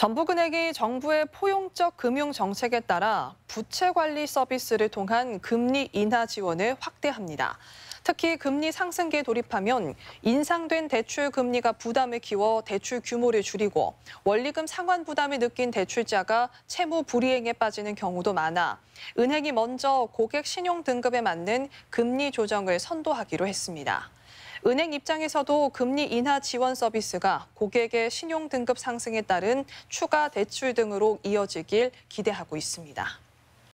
전부은행이 정부의 포용적 금융 정책에 따라 부채 관리 서비스를 통한 금리 인하 지원을 확대합니다. 특히 금리 상승기에 돌입하면 인상된 대출 금리가 부담을 키워 대출 규모를 줄이고 원리금 상환 부담을 느낀 대출자가 채무 불이행에 빠지는 경우도 많아 은행이 먼저 고객 신용 등급에 맞는 금리 조정을 선도하기로 했습니다. 은행 입장에서도 금리 인하 지원 서비스가 고객의 신용 등급 상승에 따른 추가 대출 등으로 이어지길 기대하고 있습니다.